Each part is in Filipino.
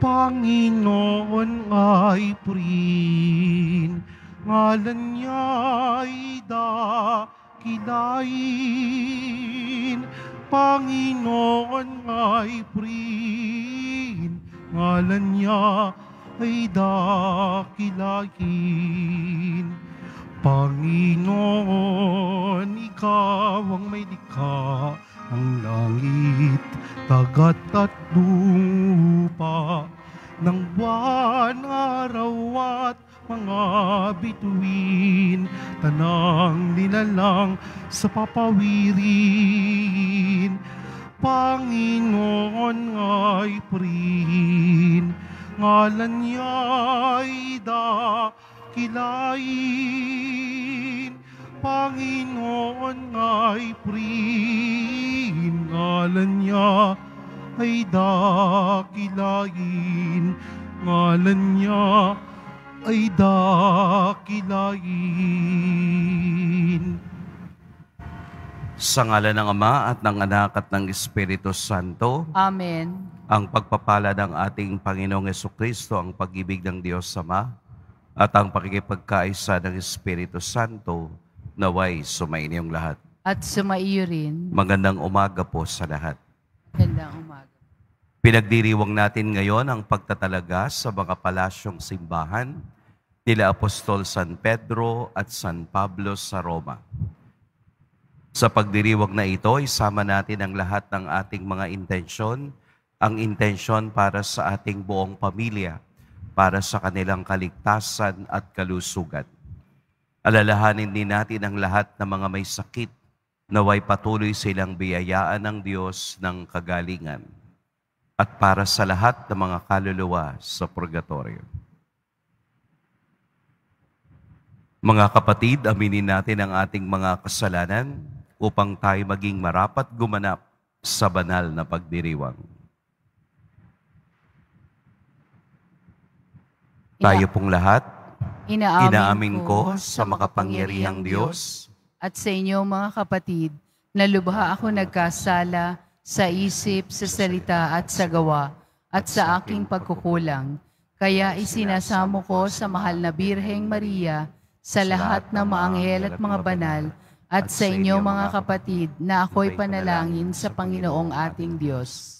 Panginoon ay purin, ngalan niya ay dakilain. Panginoon ay purin, ngalan niya ay dakilain. Panginoon, ikaw ang may likha, ang langit, dagat at lupa, ng buwan, araw at mga bituin, tanang nilalang sa papawirin. Panginoon ay purin, ngalan niya ay dakilain. Panginoon ay priin, ngalan niya ay dakilain, ngalan niya ay dakilain. Sa ngalan ng Ama at ng Anak at ng Espiritu Santo. Amen. Ang pagpapala ng ating Panginoong Yeso Kristo, ang pag ng Diyos Ama, at ang pakikipagkaisa ng Espiritu Santo Naway sumainiyong lahat. At sumaiyo rin. Magandang umaga po sa lahat. Magandang umaga. Pinagdiriwang natin ngayon ang pagtatalaga sa mga palasyong simbahan nila Apostol San Pedro at San Pablo sa Roma. Sa pagdiriwang na ito, isama natin ang lahat ng ating mga intensyon, ang intensyon para sa ating buong pamilya, para sa kanilang kaligtasan at kalusugan. Alalahanin din natin ang lahat ng mga may sakit naway patuloy silang biyayaan ng Diyos ng kagalingan at para sa lahat ng mga kaluluwa sa purgatorio. Mga kapatid, aminin natin ang ating mga kasalanan upang tayo maging marapat gumanap sa banal na pagdiriwang. Tayo pong lahat Inaamin, Inaamin ko sa makapangyarihang Diyos at sa inyo mga kapatid na lubha ako nagkasala sa isip, sa salita at sa gawa at sa aking pagkukulang. Kaya isinasamo ko sa mahal na Birheng Maria sa lahat ng maanghel at mga banal at sa inyo mga kapatid na ako'y panalangin sa Panginoong ating Diyos.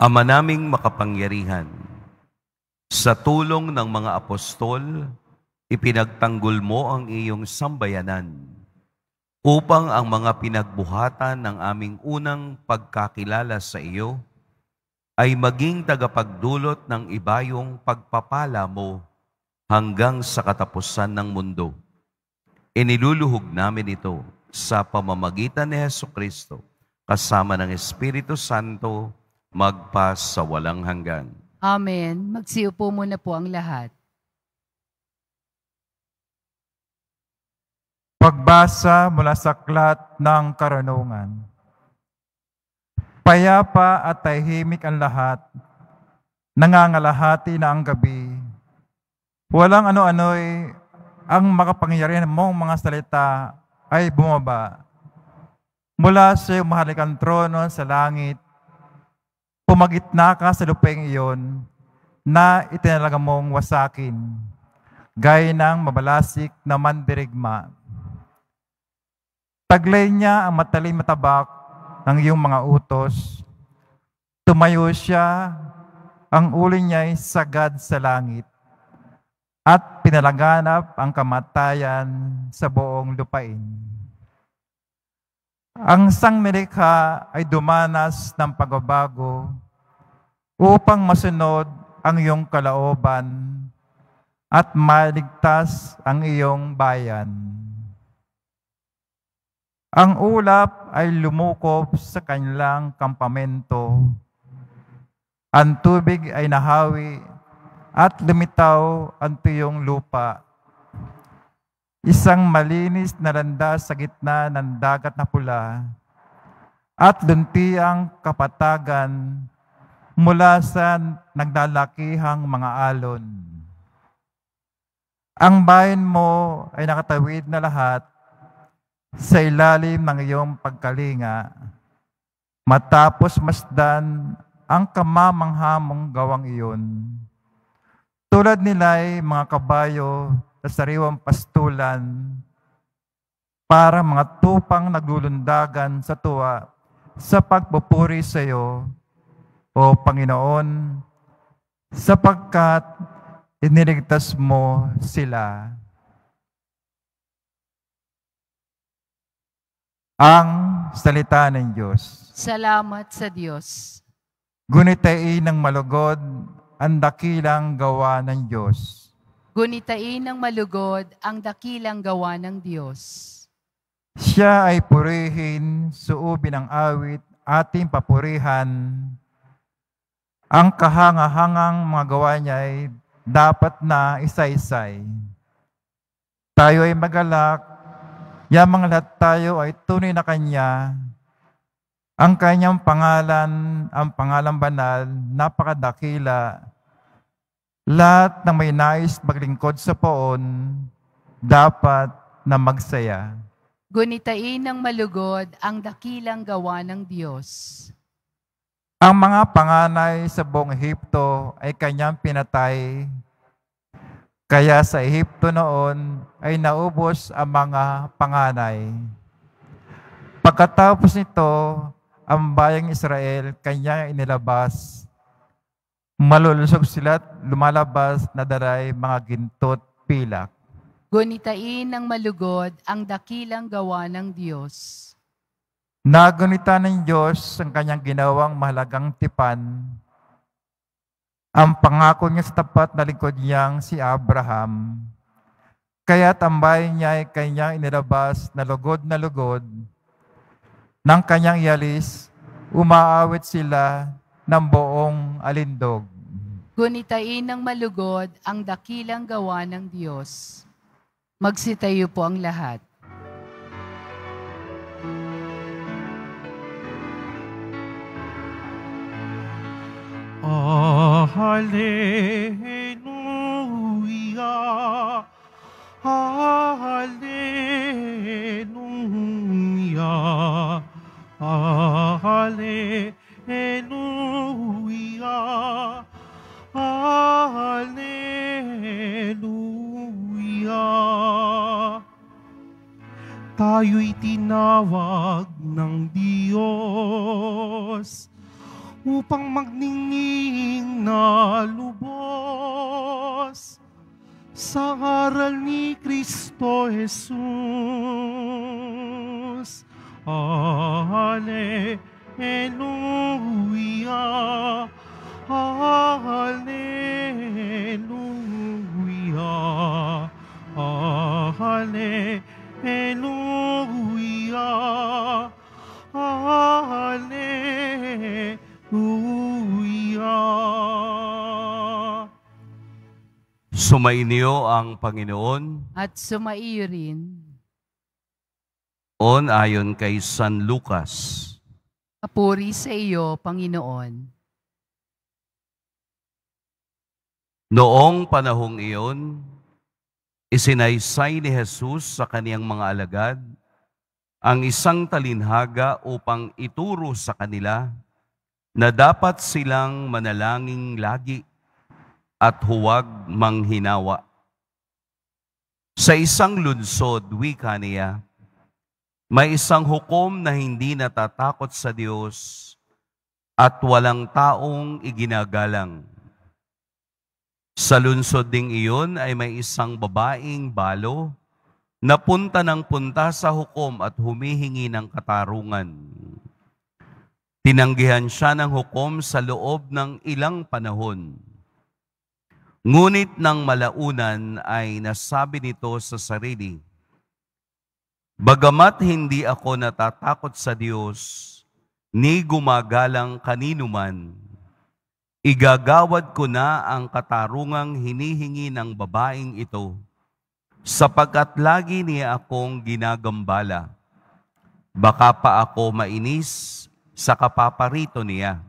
Ama naming makapangyarihan, sa tulong ng mga apostol, ipinagtanggol mo ang iyong sambayanan upang ang mga pinagbuhatan ng aming unang pagkakilala sa iyo ay maging tagapagdulot ng ibayong pagpapala mo hanggang sa katapusan ng mundo. Iniluluhog namin ito sa pamamagitan ni Heso Kristo kasama ng Espiritu Santo magpas sa walang hanggan. Amen. Magsiupo muna po ang lahat. Pagbasa mula sa Aklat ng Karanungan. Payapa at tahimik ang lahat. Nangangalahati na ang gabi. Walang ano-ano'y ang makapangyarihan mong mga salita ay bumaba. Mula sa iyong mahalikan trono sa langit pumagitna ka sa lupeng iyon na itinalaga mong wasakin, gaya ng mabalasik na mandirigma. Taglay niya ang matalim na tabak ng iyong mga utos. Tumayo siya, ang uli niya ay sagad sa langit at pinalaganap ang kamatayan sa buong lupain. Ang sang Amerika ay dumanas ng pagbabago upang masunod ang iyong kalaoban at maligtas ang iyong bayan. Ang ulap ay lumukop sa kanilang kampamento. Ang tubig ay nahawi at lumitaw ang tuyong lupa Isang malinis na landas sa gitna ng dagat na pula at luntiang kapatagan mula sa naglalakihang mga alon. Ang bayan mo ay nakatawid na lahat sa ilalim ng iyong pagkalinga matapos masdan ang kamamanghamong gawang iyon. Tulad nila ay mga kabayo sa sariwang pastulan para mga tupang naglulundagan sa tuwa sa pagpupuri sa iyo, O Panginoon, sapagkat iniligtas mo sila. Ang salita ng Diyos. Salamat sa Diyos. Gunit ng malugod ang dakilang gawa ng Diyos Gunitain ng malugod ang dakilang gawa ng Diyos. Siya ay purihin, suubin ang awit, ating papurihan. Ang kahangahangang mga gawa niya ay dapat na isa-isay. Tayo ay magalak, yamang lahat tayo ay tunay na Kanya. Ang Kanyang pangalan, ang pangalang banal, napakadakila, lahat ng may nais maglingkod sa poon, dapat na magsaya. Gunitain ng malugod ang dakilang gawa ng Diyos. Ang mga panganay sa buong Ehipto ay kanyang pinatay. Kaya sa Ehipto noon ay naubos ang mga panganay. Pagkatapos nito, ang bayang Israel kanyang inilabas Malulusog sila at lumalabas na daray mga gintot pilak. Gunitain ng malugod ang dakilang gawa ng Diyos. Nagunita ng Diyos ang kanyang ginawang mahalagang tipan. Ang pangako niya sa tapat na lingkod niyang si Abraham. Kaya tambay niya ay kanyang inilabas na lugod na lugod. Nang kanyang yalis, umaawit sila ng buong alindog. Gunitain ng malugod ang dakilang gawa ng Diyos. Magsitayo po ang lahat. Hallelujah. Hallelujah. Hallelujah. Alleluia. Alleluia. Tayo'y tinawag ng Diyos upang magningning na lubos sa aral ni Kristo Jesus. Alleluia. Hallelujah. Hallelujah. Hallelujah. Hallelujah. Sumainyo ang Panginoon at sumaiyo rin on ayon kay San Lucas. Papuri sa iyo, Panginoon. Noong panahong iyon, isinaysay ni Jesus sa kaniyang mga alagad ang isang talinhaga upang ituro sa kanila na dapat silang manalangin lagi at huwag manghinawa. Sa isang lunsod, wika niya, may isang hukom na hindi natatakot sa Diyos at walang taong iginagalang. Sa lunsod ding iyon ay may isang babaeng balo na punta ng punta sa hukom at humihingi ng katarungan. Tinanggihan siya ng hukom sa loob ng ilang panahon. Ngunit ng malaunan ay nasabi nito sa sarili, Bagamat hindi ako natatakot sa Diyos, ni gumagalang kanino man, igagawad ko na ang katarungang hinihingi ng babaeng ito, sapagkat lagi niya akong ginagambala. Baka pa ako mainis sa kapaparito niya.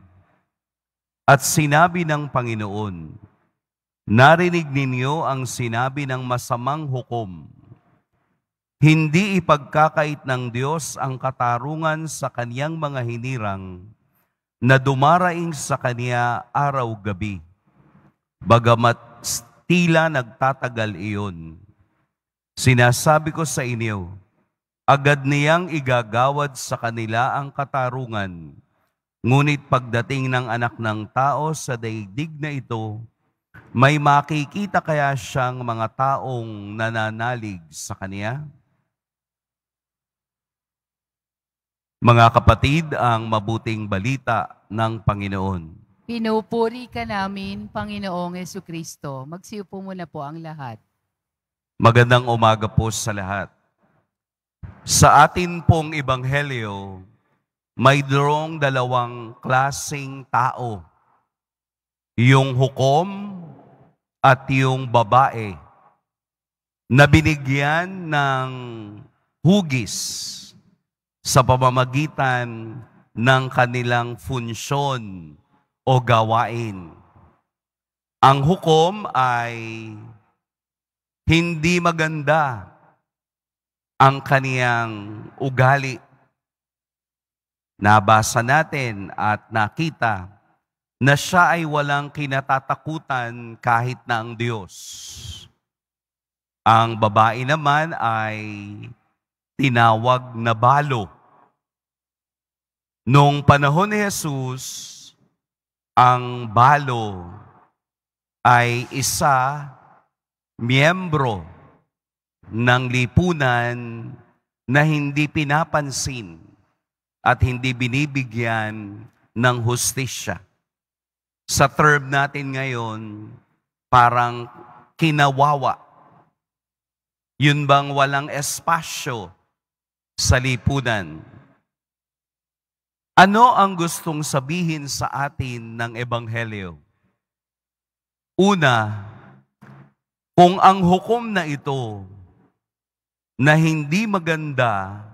At sinabi ng Panginoon, Narinig ninyo ang sinabi ng masamang hukom hindi ipagkakait ng Diyos ang katarungan sa kaniyang mga hinirang na dumaraing sa kaniya araw-gabi. Bagamat tila nagtatagal iyon. Sinasabi ko sa inyo, agad niyang igagawad sa kanila ang katarungan. Ngunit pagdating ng anak ng tao sa daigdig na ito, may makikita kaya siyang mga taong nananalig sa kaniya? Mga kapatid, ang mabuting balita ng Panginoon. Pinupuri ka namin, Panginoong Yesu Kristo. Magsiyo muna po ang lahat. Magandang umaga po sa lahat. Sa atin pong ebanghelyo, may durong dalawang klasing tao. Yung hukom at yung babae na binigyan ng hugis sa pamamagitan ng kanilang funsyon o gawain. Ang hukom ay hindi maganda ang kaniyang ugali. Nabasa natin at nakita na siya ay walang kinatatakutan kahit na ang Diyos. Ang babae naman ay tinawag na balo. Noong panahon ni Jesus, ang balo ay isa miyembro ng lipunan na hindi pinapansin at hindi binibigyan ng hustisya. Sa term natin ngayon, parang kinawawa. Yun bang walang espasyo sa lipunan. Ano ang gustong sabihin sa atin ng Ebanghelyo? Una, kung ang hukom na ito na hindi maganda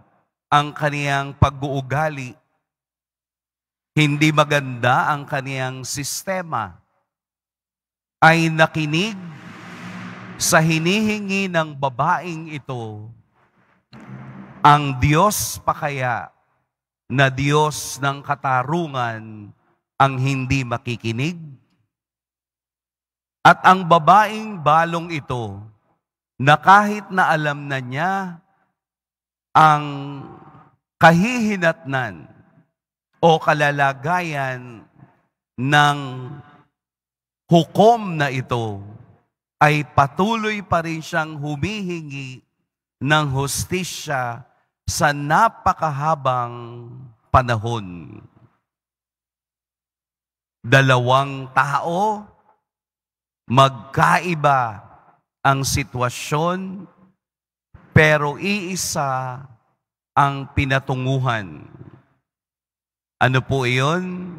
ang kaniyang pag-uugali, hindi maganda ang kaniyang sistema, ay nakinig sa hinihingi ng babaeng ito ang Diyos pa kaya na Diyos ng katarungan ang hindi makikinig? At ang babaeng balong ito na kahit na alam na niya ang kahihinatnan o kalalagayan ng hukom na ito, ay patuloy pa rin siyang humihingi ng hostisya sa napakahabang panahon. Dalawang tao, magkaiba ang sitwasyon, pero iisa ang pinatunguhan. Ano po iyon?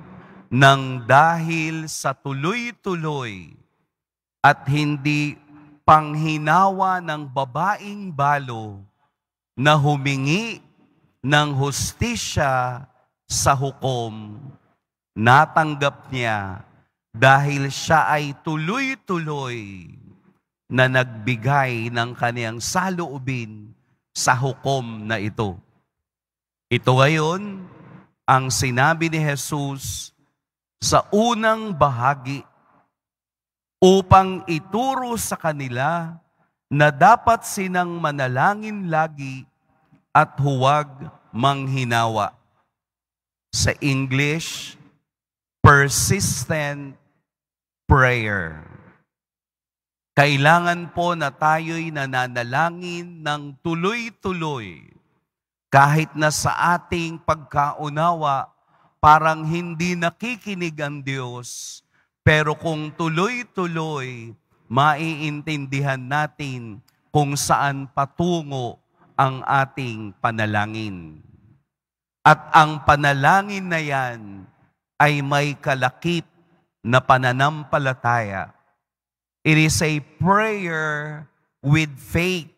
Nang dahil sa tuloy-tuloy at hindi panghinawa ng babaing balo na humingi ng hustisya sa hukom. Natanggap niya dahil siya ay tuloy-tuloy na nagbigay ng kaniyang saloobin sa hukom na ito. Ito ngayon ang sinabi ni Jesus sa unang bahagi upang ituro sa kanila na dapat sinang manalangin lagi at huwag manghinawa. Sa English, persistent prayer. Kailangan po na tayo'y nananalangin ng tuloy-tuloy kahit na sa ating pagkaunawa parang hindi nakikinig ang Diyos pero kung tuloy-tuloy, maiintindihan natin kung saan patungo ang ating panalangin. At ang panalangin na yan ay may kalakip na pananampalataya. It is a prayer with faith,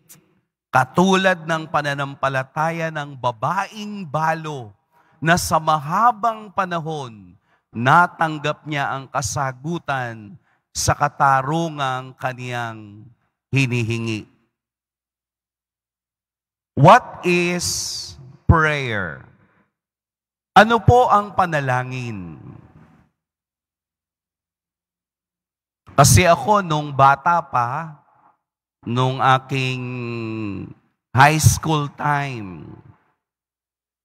katulad ng pananampalataya ng babaing balo na sa mahabang panahon natanggap niya ang kasagutan sa katarungang kaniyang hinihingi. What is prayer? Ano po ang panalangin? Kasi ako nung bata pa, nung aking high school time,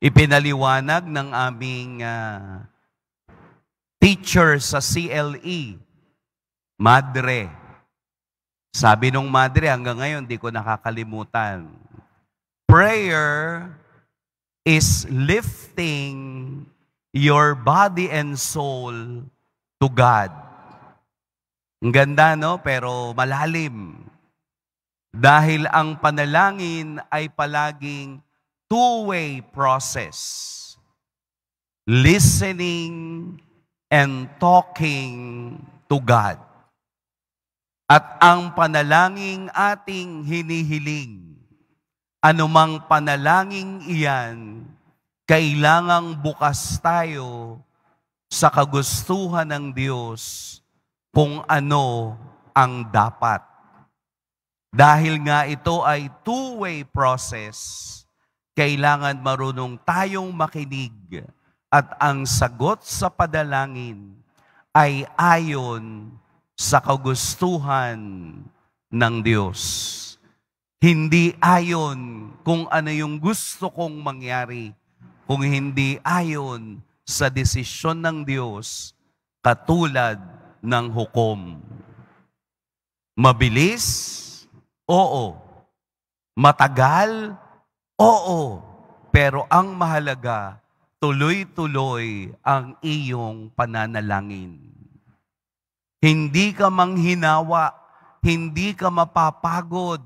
ipinaliwanag ng aming uh, teacher sa CLE, madre. Sabi nung madre, hanggang ngayon, di ko nakakalimutan. Prayer is lifting your body and soul to God. Ang ganda, no? Pero malalim. Dahil ang panalangin ay palaging two-way process. Listening and talking to God. At ang panalangin ating hinihiling, anumang panalangin iyan, kailangang bukas tayo sa kagustuhan ng Diyos kung ano ang dapat. Dahil nga ito ay two-way process, kailangan marunong tayong makinig at ang sagot sa padalangin ay ayon sa kagustuhan ng Diyos. Hindi ayon kung ano yung gusto kong mangyari, kung hindi ayon sa desisyon ng Diyos katulad ng hukom. Mabilis? Oo. Matagal? Oo. Pero ang mahalaga, tuloy-tuloy ang iyong pananalangin. Hindi ka manghinawa, hindi ka mapapagod,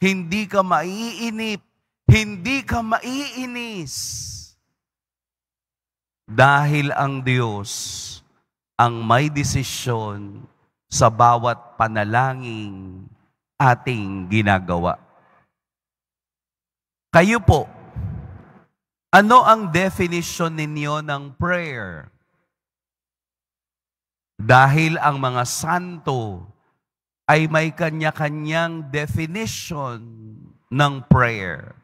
hindi ka maiinip, hindi ka maiinis. Dahil ang Diyos ang may desisyon sa bawat panalangin ating ginagawa. Kayo po, ano ang definition ninyo ng prayer? Dahil ang mga santo ay may kanya-kanyang definition ng prayer.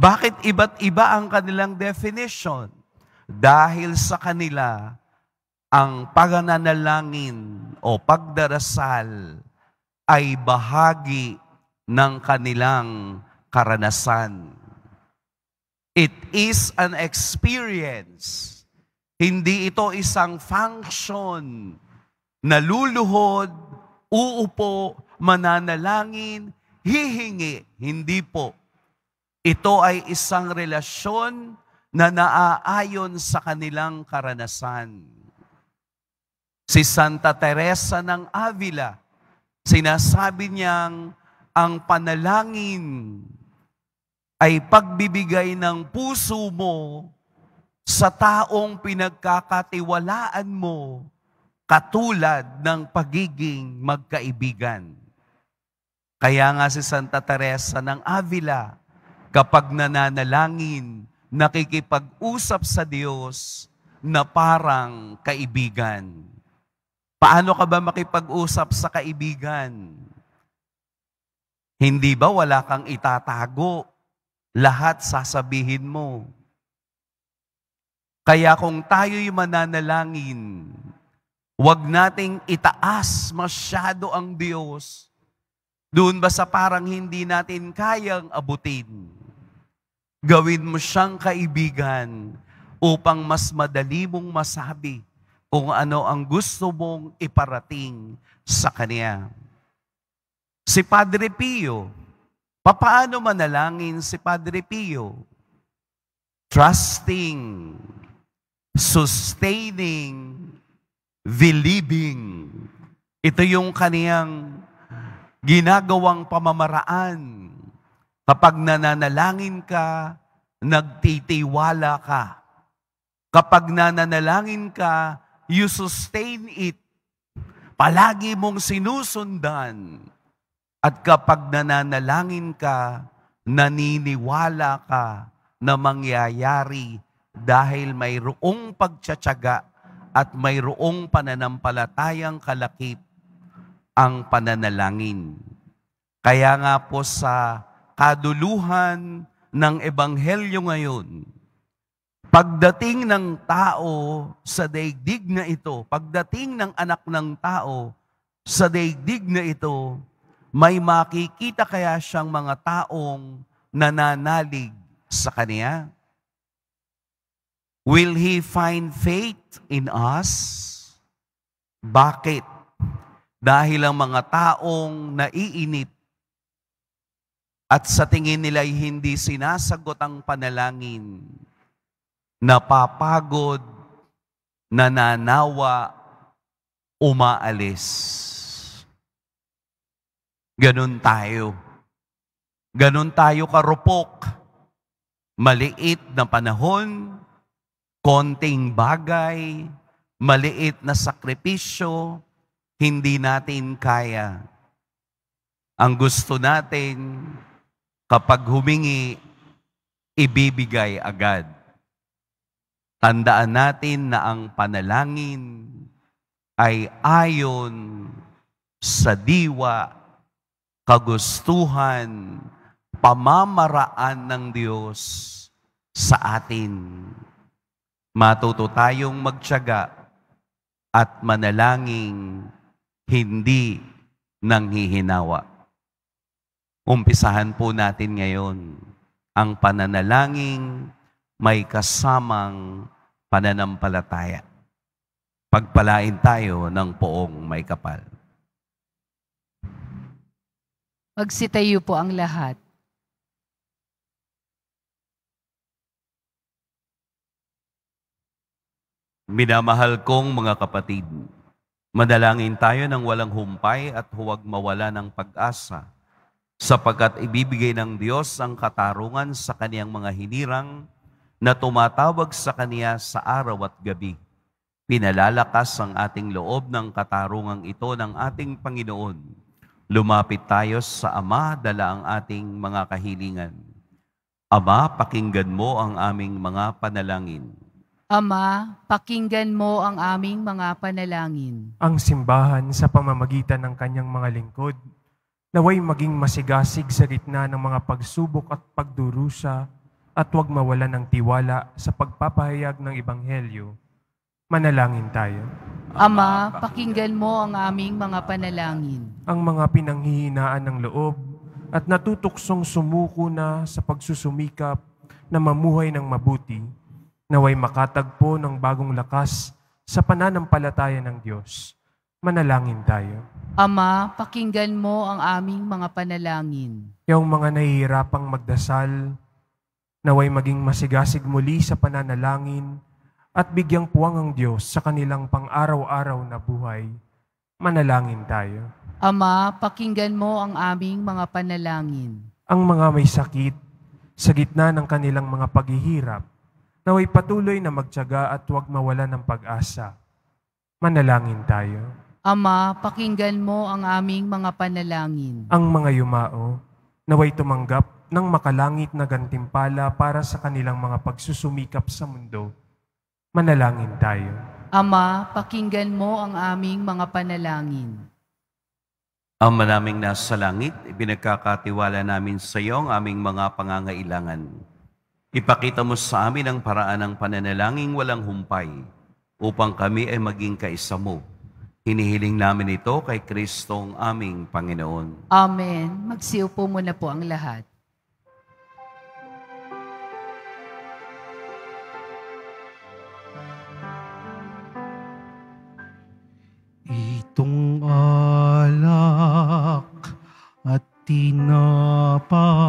Bakit iba't iba ang kanilang definition? Dahil sa kanila, ang pagnanalangin o pagdarasal ay bahagi ng kanilang karanasan. It is an experience. Hindi ito isang function. Naluluhod, uupo, mananalangin, hihingi. Hindi po. Ito ay isang relasyon na naaayon sa kanilang karanasan. Si Santa Teresa ng Avila, sinasabi niyang ang panalangin ay pagbibigay ng puso mo sa taong pinagkakatiwalaan mo katulad ng pagiging magkaibigan. Kaya nga si Santa Teresa ng Avila, kapag nananalangin, nakikipag-usap sa Diyos na parang kaibigan. Paano ka ba makipag-usap sa kaibigan? Hindi ba wala kang itatago? Lahat sasabihin mo. Kaya kung tayo'y mananalangin, huwag nating itaas masyado ang Diyos. Doon ba sa parang hindi natin kayang abutin? Gawin mo siyang kaibigan upang mas madali mong masabi kung ano ang gusto mong iparating sa Kanya. Si Padre Pio, Papaano manalangin si Padre Pio? Trusting, sustaining, believing. Ito yung kaniyang ginagawang pamamaraan. Kapag nananalangin ka, nagtitiwala ka. Kapag nananalangin ka, you sustain it. Palagi mong sinusundan at kapag nananalangin ka, naniniwala ka na mangyayari dahil mayroong pagtsatsaga at mayroong pananampalatayang kalakip ang pananalangin. Kaya nga po sa kaduluhan ng Ebanghelyo ngayon, pagdating ng tao sa daigdig na ito, pagdating ng anak ng tao sa daigdig na ito, may makikita kaya siyang mga taong nananalig sa Kanya? Will He find faith in us? Bakit? Dahil ang mga taong naiinip at sa tingin nila ay hindi sinasagot ang panalangin, napapagod, nananawa, umaalis. Ganon tayo. Ganon tayo karupok. Maliit na panahon, konting bagay, maliit na sakripisyo, hindi natin kaya. Ang gusto natin, kapag humingi, ibibigay agad. Tandaan natin na ang panalangin ay ayon sa diwa kagustuhan, pamamaraan ng Diyos sa atin. Matuto tayong magtyaga at manalangin hindi nang hihinawa. Umpisahan po natin ngayon ang pananalangin may kasamang pananampalataya. Pagpalain tayo ng poong may kapal. Magsitayo po ang lahat. Minamahal kong mga kapatid, madalangin tayo ng walang humpay at huwag mawala ng pag-asa, sapagkat ibibigay ng Diyos ang katarungan sa kaniyang mga hinirang na tumatawag sa kaniya sa araw at gabi. Pinalalakas ang ating loob ng katarungang ito ng ating Panginoon Lumapit tayo sa Ama, dala ang ating mga kahilingan. Ama, pakinggan mo ang aming mga panalangin. Ama, pakinggan mo ang aming mga panalangin. Ang simbahan sa pamamagitan ng kanyang mga lingkod, naway maging masigasig sa gitna ng mga pagsubok at pagdurusa at huwag mawala ng tiwala sa pagpapahayag ng Ebanghelyo Manalangin tayo. Ama, pakinggan mo ang aming mga panalangin. Ang mga pinanghihinaan ng loob at natutuksong sumuko na sa pagsusumikap na mamuhay ng mabuti, naway makatagpo ng bagong lakas sa pananampalataya ng Diyos. Manalangin tayo. Ama, pakinggan mo ang aming mga panalangin. Yung mga nahihirapang magdasal, naway maging masigasig muli sa pananalangin at bigyang puwang ang Diyos sa kanilang pang-araw-araw na buhay. Manalangin tayo. Ama, pakinggan mo ang aming mga panalangin. Ang mga may sakit, sa gitna ng kanilang mga paghihirap, naway patuloy na magtyaga at huwag mawala ng pag-asa. Manalangin tayo. Ama, pakinggan mo ang aming mga panalangin. Ang mga yumao, naway tumanggap ng makalangit na gantimpala para sa kanilang mga pagsusumikap sa mundo Manalangin tayo. Ama, pakinggan mo ang aming mga panalangin. Ama naming nasa langit, ibinagkakatiwala namin sa iyo ang aming mga pangangailangan. Ipakita mo sa amin ang paraan ng pananalangin walang humpay upang kami ay maging kaisa mo. Hinihiling namin ito kay Kristong aming Panginoon. Amen. Magsiupo muna po ang lahat. tinapay.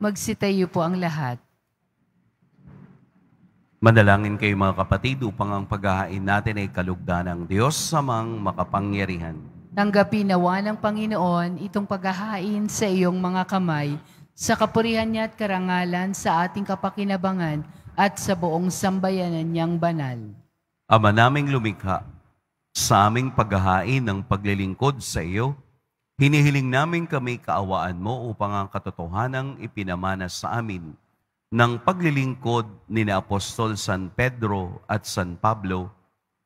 Magsitayo po ang lahat. Manalangin kayo mga kapatid upang ang paghahain natin ay kalugdan ng Diyos samang makapangyarihan. Tanggapin nawa ng Panginoon itong paghahain sa iyong mga kamay sa kapurihan niya at karangalan sa ating kapakinabangan at sa buong sambayanan niyang banal. Ama naming lumikha, sa aming paghahain ng paglilingkod sa iyo, Hinihiling namin kami kaawaan mo upang ang katotohanang ipinamana sa amin ng paglilingkod ni na Apostol San Pedro at San Pablo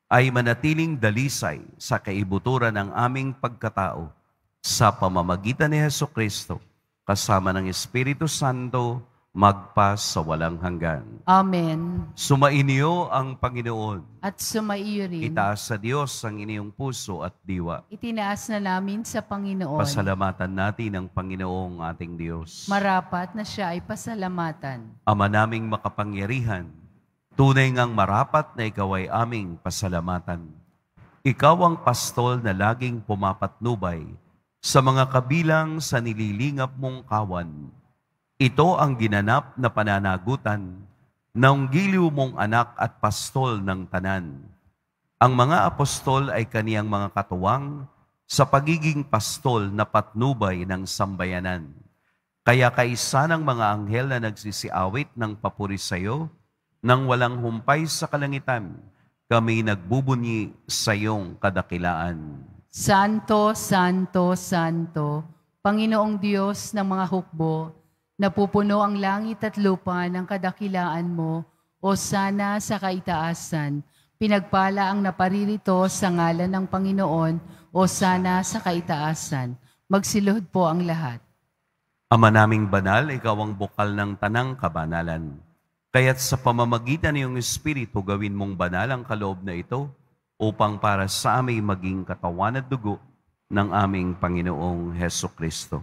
ay manatiling dalisay sa kaibuturan ng aming pagkatao sa pamamagitan ni Heso Kristo kasama ng Espiritu Santo magpas sa walang hanggan. Amen. Sumainyo ang Panginoon. At sumaiyo rin. Itaas sa Diyos ang inyong puso at diwa. Itinaas na namin sa Panginoon. Pasalamatan natin ang Panginoong ating Diyos. Marapat na siya ay pasalamatan. Ama naming makapangyarihan, tunay ngang marapat na ikaw ay aming pasalamatan. Ikaw ang pastol na laging pumapatnubay sa mga kabilang sa nililingap mong kawan ito ang ginanap na pananagutan ng giliw mong anak at pastol ng tanan. Ang mga apostol ay kaniyang mga katuwang sa pagiging pastol na patnubay ng sambayanan. Kaya kaisa ng mga anghel na nagsisiawit ng papuri sa iyo, nang walang humpay sa kalangitan, kami nagbubunyi sa iyong kadakilaan. Santo, Santo, Santo, Panginoong Diyos ng mga hukbo, Napupuno ang langit at lupa ng kadakilaan mo, o sana sa kaitaasan. Pinagpala ang naparirito sa ngalan ng Panginoon, o sana sa kaitaasan. Magsiluhod po ang lahat. Ama naming banal, ikaw ang bukal ng tanang kabanalan. Kaya't sa pamamagitan ng iyong Espiritu, gawin mong banal ang kaloob na ito upang para sa aming maging katawan at dugo ng aming Panginoong Heso Kristo.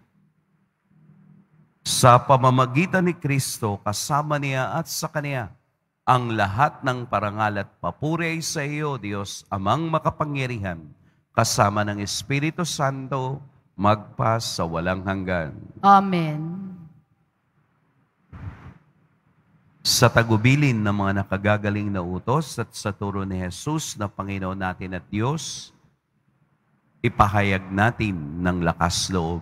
Sa pamamagitan ni Kristo, kasama niya at sa Kanya, ang lahat ng parangal at papuri ay sa iyo, Diyos, amang makapangyarihan, kasama ng Espiritu Santo, magpa sa walang hanggan. Amen. Sa tagubilin ng mga nakagagaling na utos at sa turo ni Jesus na Panginoon natin at Diyos, ipahayag natin ng lakas loob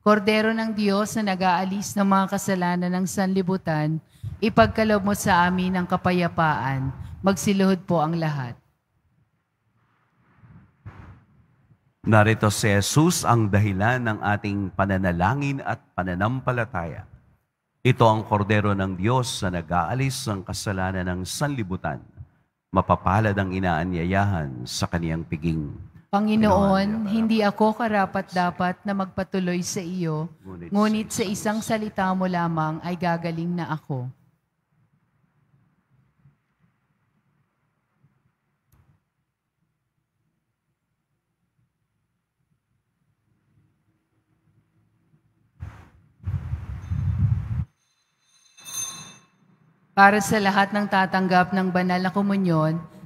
Kordero ng Diyos na nag-aalis ng mga kasalanan ng sanlibutan, ipagkalob mo sa amin ang kapayapaan. Magsiluhod po ang lahat. Narito si Jesus ang dahilan ng ating pananalangin at pananampalataya. Ito ang kordero ng Diyos na nag-aalis ng kasalanan ng sanlibutan. Mapapalad ang inaanyayahan sa kaniyang piging. Panginoon, hindi ako karapat-dapat na magpatuloy sa iyo, ngunit sa isang salita mo lamang ay gagaling na ako. Para sa lahat ng tatanggap ng banal na komunyon,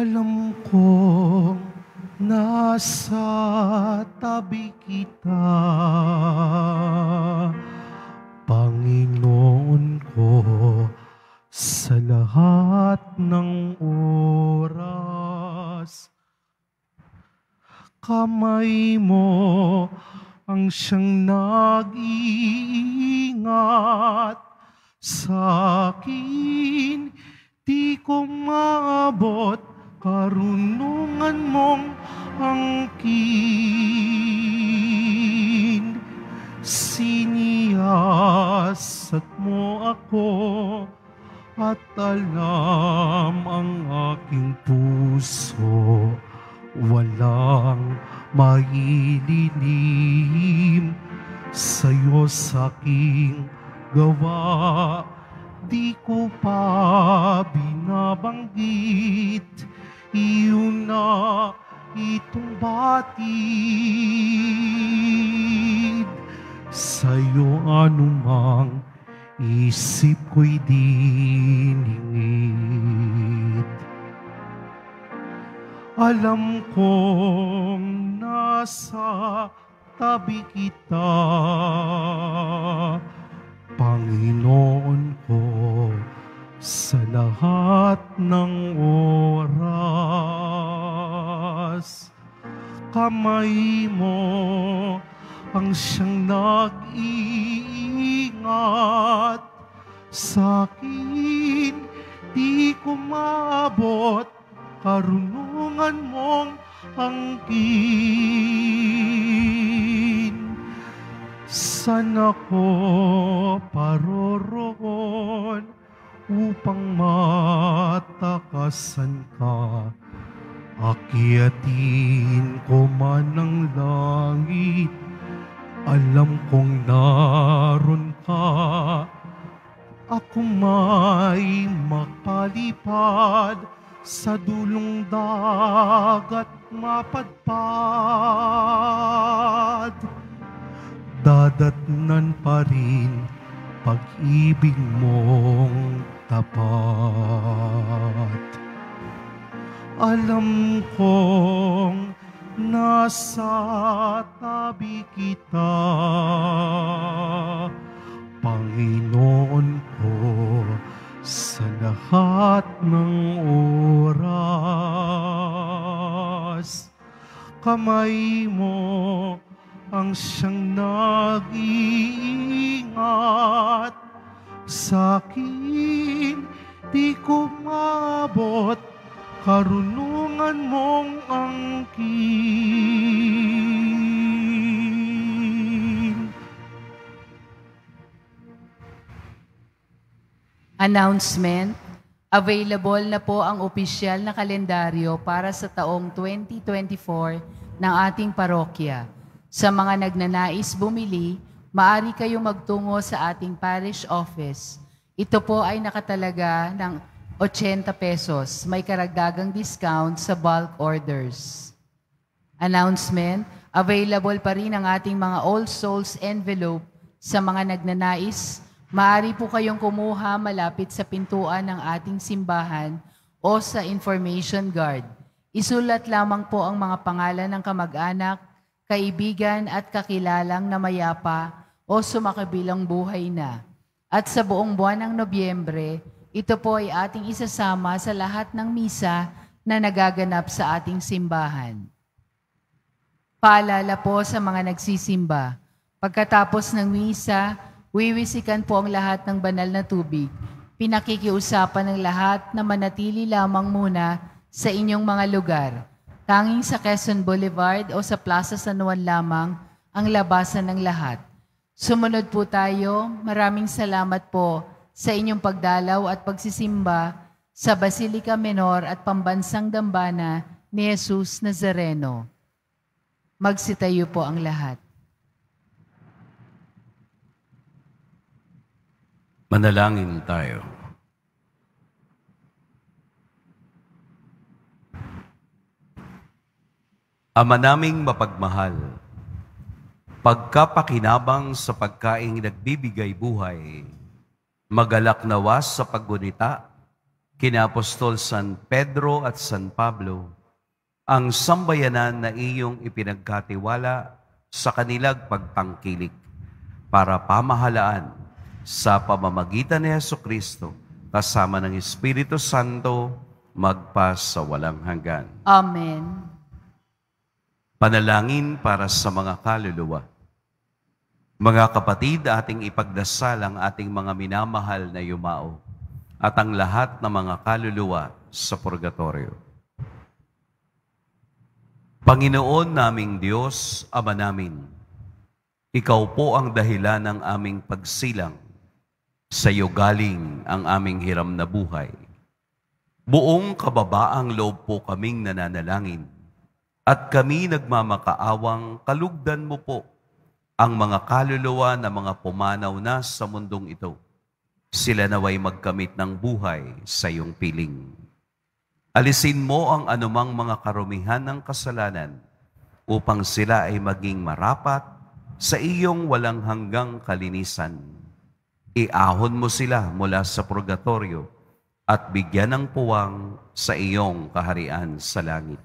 Alam ko nasa tabi kita, Panginoon ko sa lahat ng oras. Kamay mo ang siyang nag-iingat sa akin, di ko maabot karunungan mong angkin. Siniyasat mo ako at alam ang aking puso. Walang maililim sa'yo sa'king gawa. Di ko pa binabanggit iyong na itong batid. Sa'yo anumang isip ko'y diningit. Alam kong nasa tabi kita, Panginoon ko sa lahat ng oras. Kamay mo ang siyang nag-iingat sa akin. Di ko maabot karunungan mong angkin. Sana ko paroroon upang matakasan ka. Akyatin ko man ang langit, alam kong na Announcement, available na po ang opisyal na kalendaryo para sa taong 2024 ng ating parokya. Sa mga nagnanais bumili, maari kayong magtungo sa ating parish office. Ito po ay nakatalaga ng 80 pesos. May karagdagang discount sa bulk orders. Announcement, available pa rin ang ating mga All Souls envelope sa mga nagnanais Maaari po kayong kumuha malapit sa pintuan ng ating simbahan o sa information guard. Isulat lamang po ang mga pangalan ng kamag-anak, kaibigan at kakilalang na mayapa o sumakabilang buhay na. At sa buong buwan ng Nobyembre, ito po ay ating isasama sa lahat ng misa na nagaganap sa ating simbahan. Paalala po sa mga nagsisimba, pagkatapos ng misa, Wiwisikan po ang lahat ng banal na tubig. Pinakikiusapan ng lahat na manatili lamang muna sa inyong mga lugar. Tanging sa Quezon Boulevard o sa Plaza San Juan lamang ang labasan ng lahat. Sumunod po tayo. Maraming salamat po sa inyong pagdalaw at pagsisimba sa Basilica Menor at Pambansang Dambana ni Jesus Nazareno. Magsitayo po ang lahat. Manalangin tayo. Ama naming mapagmahal, pagkapakinabang sa pagkaing nagbibigay buhay, magalak nawas sa paggunita, kinapostol San Pedro at San Pablo, ang sambayanan na iyong ipinagkatiwala sa kanilang pagtangkilik para pamahalaan sa pamamagitan ni Yesu Kristo kasama ng Espiritu Santo magpa sa walang hanggan. Amen. Panalangin para sa mga kaluluwa. Mga kapatid, ating ipagdasal ang ating mga minamahal na yumao at ang lahat ng mga kaluluwa sa purgatorio. Panginoon naming Diyos, Ama namin, ikaw po ang dahilan ng aming pagsilang sa iyo galing ang aming hiram na buhay. Buong kababaang loob po kaming nananalangin at kami nagmamakaawang kalugdan mo po ang mga kaluluwa na mga pumanaw na sa mundong ito. Sila naway magkamit ng buhay sa iyong piling. Alisin mo ang anumang mga karumihan ng kasalanan upang sila ay maging marapat sa iyong walang hanggang kalinisan Iahon mo sila mula sa purgatorio at bigyan ng puwang sa iyong kaharian sa langit.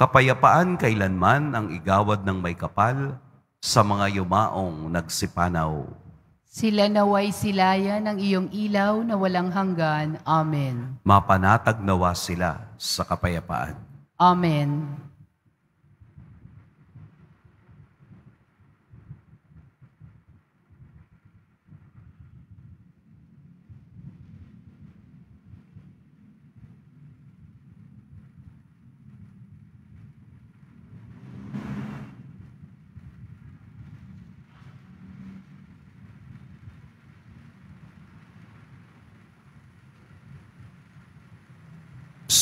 Kapayapaan kailanman ang igawad ng may kapal sa mga yumaong nagsipanaw. Sila naway silaya ng iyong ilaw na walang hanggan. Amen. Mapanatag nawa sila sa kapayapaan. Amen.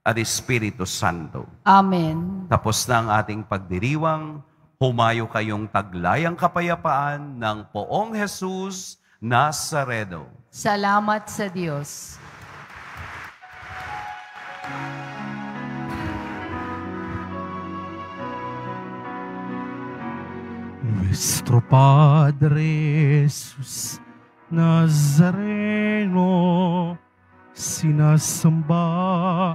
at Espiritu Santo. Amen. Tapos na ang ating pagdiriwang, humayo kayong taglayang kapayapaan ng poong Jesus Nazareno. Salamat sa Diyos. Nuestro Padre Jesus Nazareno, sinasamba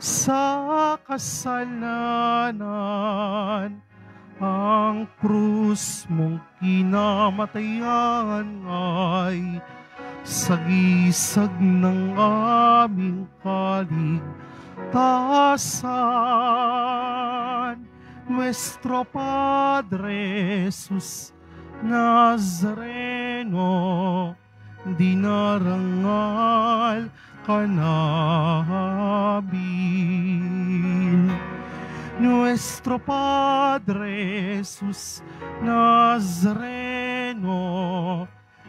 sa kasalanan. Ang krus mong kinamatayan ay sagisag ng aming kaligtasan. Nuestro Padre Jesus Nazareno, dinarangal Hanabin. Nuestro Padre Jesus Nazareno,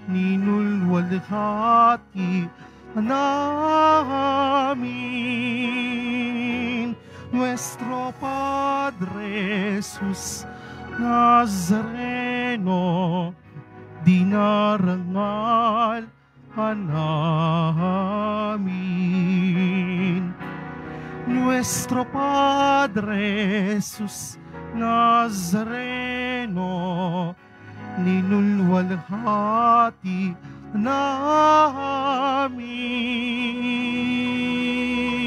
ninulwalhati namin. Nuestro Padre Jesus Nazareno, dinarangal namin. Nuestro Padre Jesús Nazareno, ninulwalhati namin.